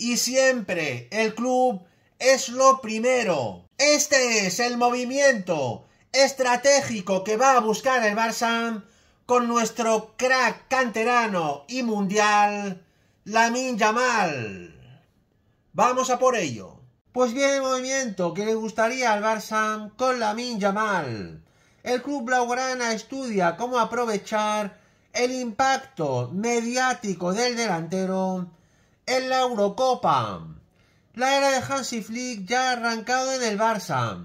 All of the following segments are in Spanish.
y siempre el club es lo primero. Este es el movimiento estratégico que va a buscar el Barça con nuestro crack canterano y mundial, Lamin Yamal. Vamos a por ello. Pues bien, el movimiento que le gustaría al Barça con Lamin Yamal. El club blaugrana estudia cómo aprovechar el impacto mediático del delantero en la Eurocopa. La era de Hansi Flick ya ha arrancado en el Barça.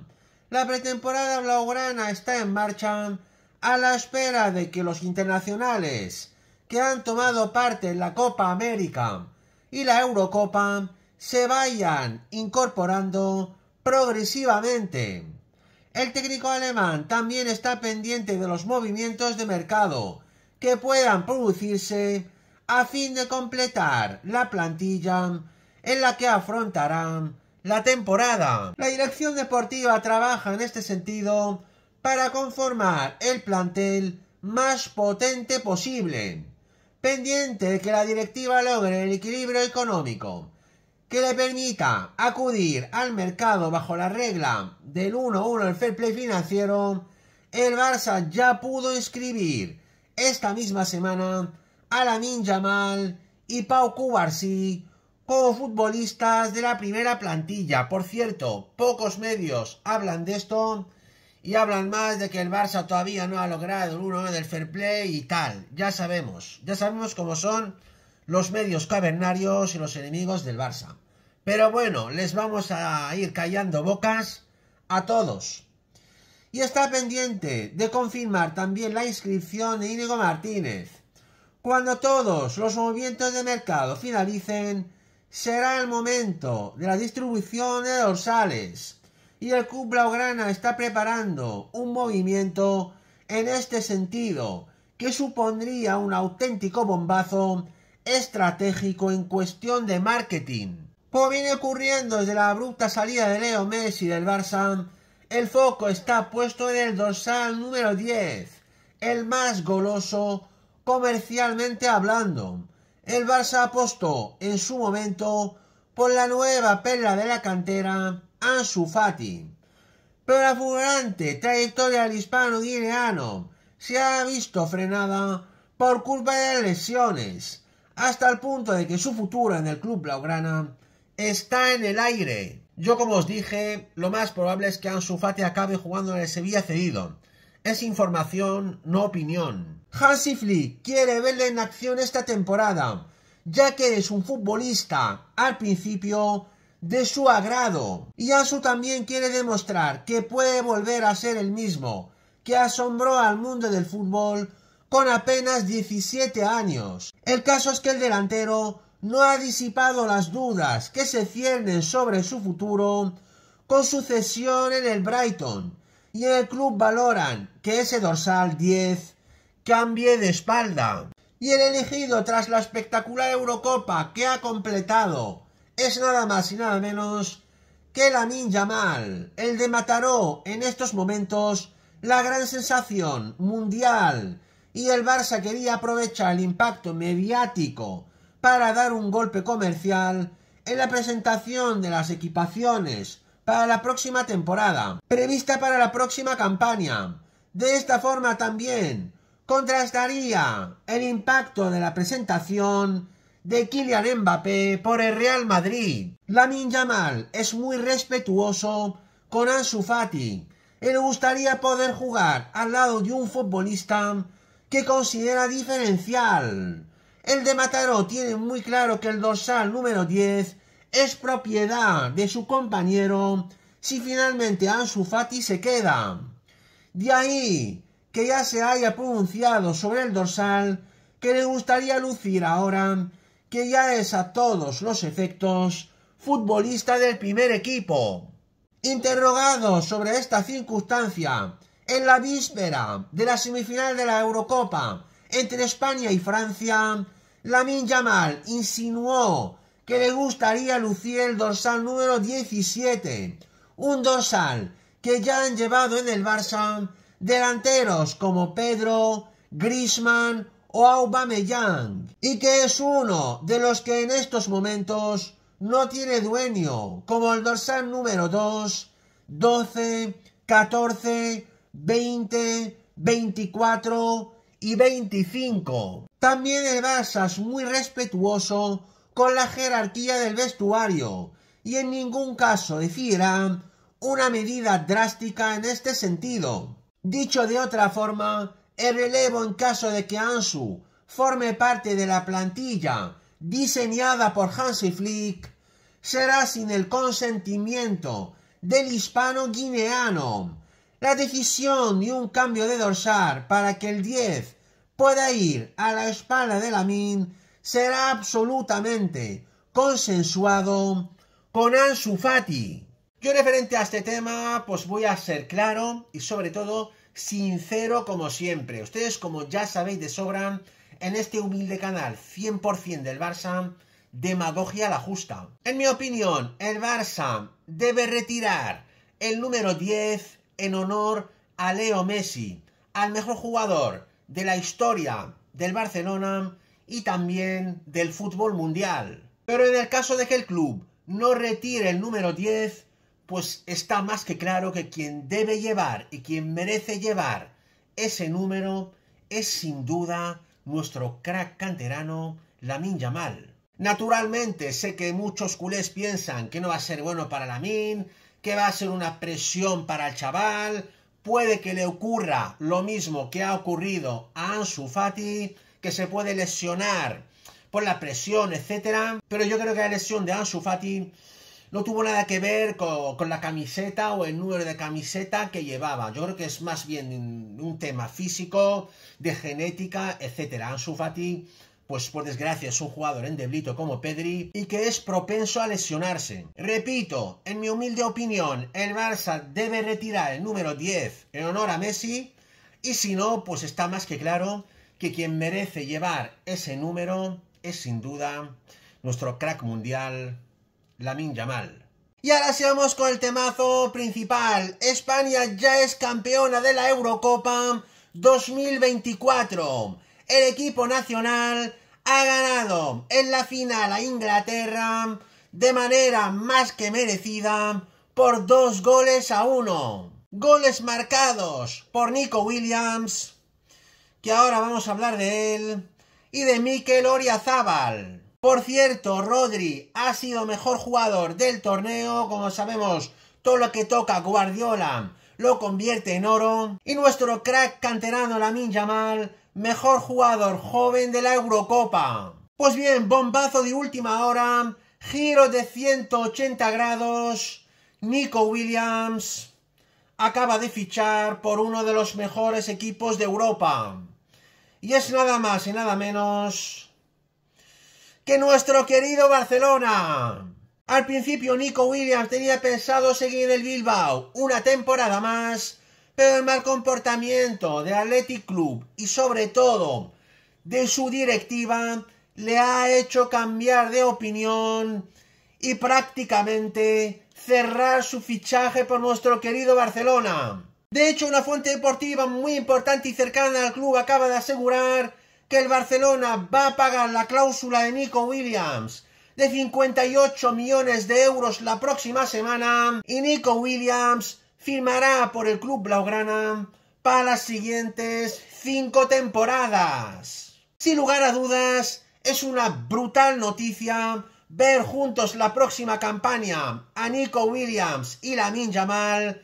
La pretemporada blaugrana está en marcha a la espera de que los internacionales que han tomado parte en la Copa América y la Eurocopa se vayan incorporando progresivamente. El técnico alemán también está pendiente de los movimientos de mercado que puedan producirse a fin de completar la plantilla en la que afrontarán la temporada. La dirección deportiva trabaja en este sentido para conformar el plantel más potente posible, pendiente de que la directiva logre el equilibrio económico que le permita acudir al mercado bajo la regla del 1-1 del fair play financiero, el Barça ya pudo inscribir esta misma semana Alamin Jamal y Pau Cubarsí como futbolistas de la primera plantilla. Por cierto, pocos medios hablan de esto y hablan más de que el Barça todavía no ha logrado el 1 del fair play y tal. Ya sabemos, ya sabemos cómo son los medios cavernarios y los enemigos del Barça. Pero bueno, les vamos a ir callando bocas a todos. Y está pendiente de confirmar también la inscripción de Íñigo Martínez cuando todos los movimientos de mercado finalicen, será el momento de la distribución de dorsales y el club blaugrana está preparando un movimiento en este sentido que supondría un auténtico bombazo estratégico en cuestión de marketing. Como pues viene ocurriendo desde la abrupta salida de Leo Messi del Barça, el foco está puesto en el dorsal número 10, el más goloso comercialmente hablando. El Barça apostó en su momento por la nueva perla de la cantera, Ansu Fati. Pero la fulgurante trayectoria del hispano guineano se ha visto frenada por culpa de lesiones, hasta el punto de que su futuro en el club blaugrana está en el aire. Yo como os dije, lo más probable es que Ansu Fati acabe jugando en el Sevilla cedido, es información, no opinión. Hansi Flick quiere verle en acción esta temporada, ya que es un futbolista, al principio, de su agrado. Y Asu también quiere demostrar que puede volver a ser el mismo, que asombró al mundo del fútbol con apenas 17 años. El caso es que el delantero no ha disipado las dudas que se ciernen sobre su futuro con su cesión en el Brighton, y el club valoran que ese dorsal 10 cambie de espalda. Y el elegido tras la espectacular Eurocopa que ha completado es nada más y nada menos que la ninja mal, el de Mataró en estos momentos la gran sensación mundial y el Barça quería aprovechar el impacto mediático para dar un golpe comercial en la presentación de las equipaciones para la próxima temporada, prevista para la próxima campaña. De esta forma también contrastaría el impacto de la presentación de Kylian Mbappé por el Real Madrid. Lamin mal es muy respetuoso con Ansu Fati y le gustaría poder jugar al lado de un futbolista que considera diferencial. El de Mataró tiene muy claro que el dorsal número 10 es propiedad de su compañero si finalmente Ansu Fati se queda. De ahí que ya se haya pronunciado sobre el dorsal que le gustaría lucir ahora, que ya es a todos los efectos futbolista del primer equipo. Interrogado sobre esta circunstancia, en la víspera de la semifinal de la Eurocopa entre España y Francia, Lamin Yamal insinuó que le gustaría lucir el dorsal número 17. Un dorsal que ya han llevado en el Barça delanteros como Pedro, Grisman o Aubameyang y que es uno de los que en estos momentos no tiene dueño, como el dorsal número 2, 12, 14, 20, 24 y 25. También el Barça es muy respetuoso con la jerarquía del vestuario y en ningún caso decidirán una medida drástica en este sentido. Dicho de otra forma, el relevo en caso de que Ansu forme parte de la plantilla diseñada por Hansi Flick será sin el consentimiento del hispano guineano. La decisión y un cambio de dorsal para que el 10 pueda ir a la espalda de la min será absolutamente consensuado con Ansu Fati. Yo referente a este tema, pues voy a ser claro y sobre todo sincero como siempre. Ustedes, como ya sabéis de sobra, en este humilde canal 100% del Barça, demagogia la justa. En mi opinión, el Barça debe retirar el número 10 en honor a Leo Messi, al mejor jugador de la historia del Barcelona y también del fútbol mundial. Pero en el caso de que el club no retire el número 10, pues está más que claro que quien debe llevar y quien merece llevar ese número es sin duda nuestro crack canterano Lamin Yamal. Naturalmente sé que muchos culés piensan que no va a ser bueno para Lamin, que va a ser una presión para el chaval, puede que le ocurra lo mismo que ha ocurrido a Ansu Fati, que se puede lesionar por la presión, etcétera. Pero yo creo que la lesión de Ansu Fati no tuvo nada que ver con, la camiseta o el número de camiseta que llevaba. Yo creo que es más bien un tema físico, de genética, etcétera. Ansu Fati, pues por desgracia es un jugador endeblito como Pedri y que es propenso a lesionarse. Repito, en mi humilde opinión, el Barça debe retirar el número 10 en honor a Messi y si no, pues está más que claro quien merece llevar ese número es sin duda nuestro crack mundial, Lamin Yamal. Y ahora sí con el temazo principal. España ya es campeona de la Eurocopa 2024. El equipo nacional ha ganado en la final a Inglaterra de manera más que merecida por dos goles a uno. Goles marcados por Nico Williams que ahora vamos a hablar de él, y de Mikel Oriazábal. Por cierto, Rodri ha sido mejor jugador del torneo, como sabemos, todo lo que toca Guardiola lo convierte en oro, y nuestro crack canterano Lamin Yamal, mejor jugador joven de la Eurocopa. Pues bien, bombazo de última hora, giro de 180 grados, Nico Williams acaba de fichar por uno de los mejores equipos de Europa. Y es nada más y nada menos que nuestro querido Barcelona. Al principio Nico Williams tenía pensado seguir el Bilbao una temporada más, pero el mal comportamiento de Athletic Club y sobre todo de su directiva le ha hecho cambiar de opinión y prácticamente cerrar su fichaje por nuestro querido Barcelona. De hecho, una fuente deportiva muy importante y cercana al club acaba de asegurar que el Barcelona va a pagar la cláusula de Nico Williams de 58 millones de euros la próxima semana y Nico Williams firmará por el club blaugrana para las siguientes cinco temporadas. Sin lugar a dudas, es una brutal noticia ver juntos la próxima campaña a Nico Williams y Lamin Yamal